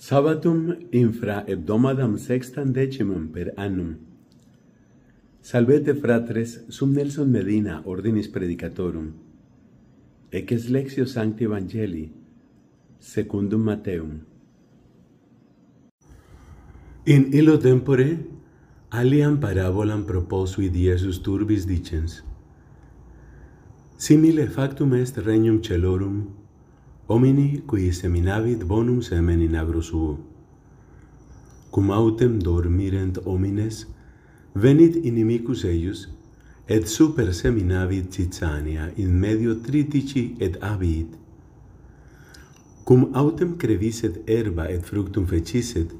SABATUM infra hebdomadam sextam decimam per annum. Salvete fratres, sum Nelson Medina, ordinis predicatorum. Eques lexio sancti evangelii, secundum Mateum. In illo tempore, aliam parabolam proposui diesus turbis dicens. Simile factum est regnum celorum, homini qui seminavit bonum semen in agro suo. Cum autem dormirent homines, venit inimicus eius, et super seminavit Cicania in medio tritici et abit. Cum autem creviset erba et fructum feciset,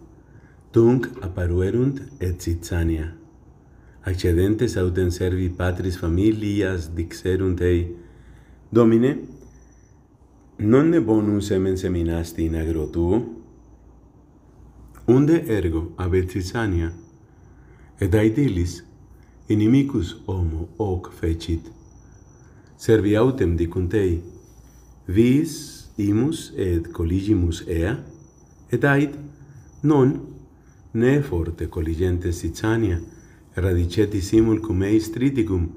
tunc aparuerunt et Cicania. Accedentes autem servi patris familias dixerunt ei, Domine, non ne bonum semen seminasti in agro tu? Unde ergo abet cisania? Et aedilis, inimicus homo hoc fecit. Servi autem dicuntei, vis imus et colligimus ea? Et ait, non, ne forte colligentes Sicania, radicet simul cum eis triticum,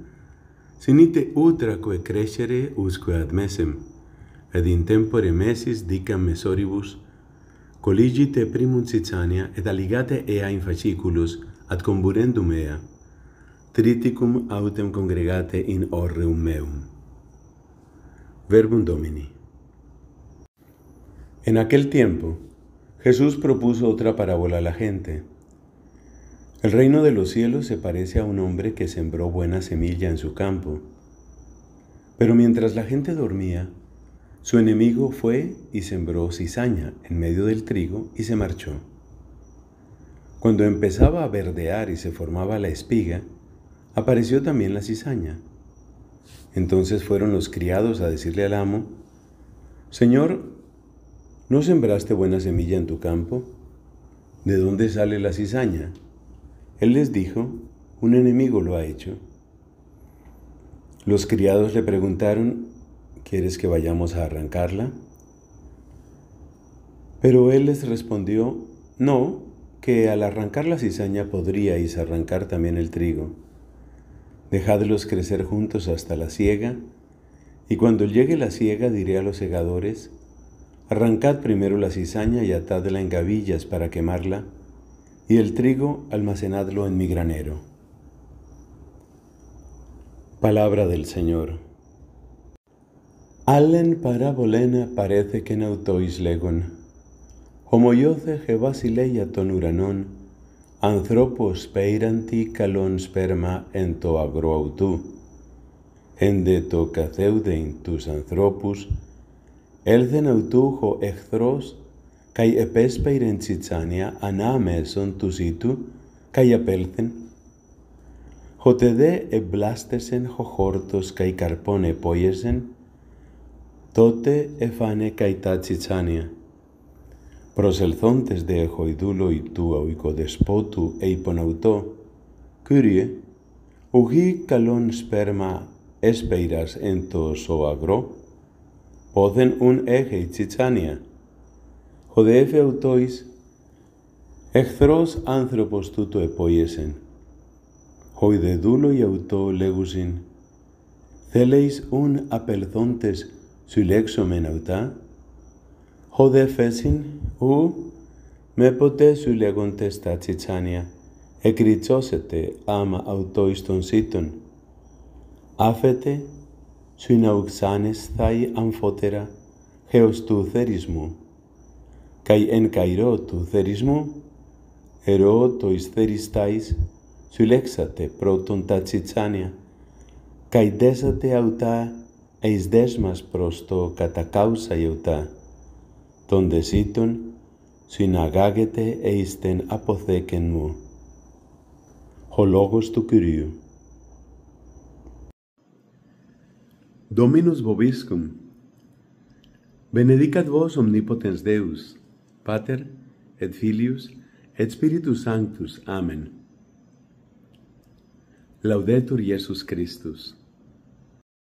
sinite utraque crescere usque admesem. ed in tempore mesis dicam mesoribus, colligite primum cizania et aligate ea in fasciculus ad comburendum ea, triticum autem congregate in orreum meum. Verbum Domini. En aquel tiempo, Jesús propuso otra parábola a la gente. El reino de los cielos se parece a un hombre que sembró buena semilla en su campo. Pero mientras la gente dormía, su enemigo fue y sembró cizaña en medio del trigo y se marchó. Cuando empezaba a verdear y se formaba la espiga, apareció también la cizaña. Entonces fueron los criados a decirle al amo, Señor, ¿no sembraste buena semilla en tu campo? ¿De dónde sale la cizaña? Él les dijo, un enemigo lo ha hecho. Los criados le preguntaron, ¿Quieres que vayamos a arrancarla? Pero él les respondió, no, que al arrancar la cizaña podríais arrancar también el trigo. Dejadlos crecer juntos hasta la siega, y cuando llegue la siega diré a los segadores, arrancad primero la cizaña y atadla en gavillas para quemarla, y el trigo almacenadlo en mi granero. Palabra del Señor. Άλλεν παράβολένα παρέθεκεν αυτοίς λέγον. χε βασιλέια των ουρανών, ανθρώπος πέιραντι καλόν σπέρμα εν το αγρό αυτού. δε το καθέουδεν τους ανθρώπους, έλθεν αυτούχο εχθρός, καί επέσπαιρεν τσιτσάνια ανάμεσον τους ζήτου, καί απέλθεν. Χωτε δε εμπλάστεσεν χόρτος καί καρπών επόιεσεν, Τότε εφάνε καϊτά τσιτσάνια. Προσελθόντες δε η του αουικοδεσπότου εϊποναυτό, «Κύριε, ουγή καλόν σπέρμα έσπεϊρας εν το σοαγρό, πόδεν ουν έχει τσιτσάνια. έφε αυτοίς, εχθρός άνθρωπος τούτο επόιεσεν. η αυτό λέγουσιν, θέλεις ουν απελθόντες συλλέξομεν αυτά, δε φέσιν ου με ποτέ σου λέγοντες τα τσιτσάνια, εκριτσώσετε άμα αυτό εις των σύτων. Άφετε σου ουξάνες θάι αμφότερα, χέος του θερισμού, καί εν καηρό του θερισμού, ερώ το εις θεριστάις, σου λέξατε πρώτον τα τσιτσάνια, καί δέσατε αυτά eis δέσμας προς το κατακάουσα ιωτά, των δεσίτων συναγάγεται εις την αποθέκεν μου. Ο λόγος του Κυρίου. Dominus vobiscum. Benedicat vos omnipotens Deus, Pater et Filius et Spiritus Sanctus. Amen. Laudetur Jesus Christus.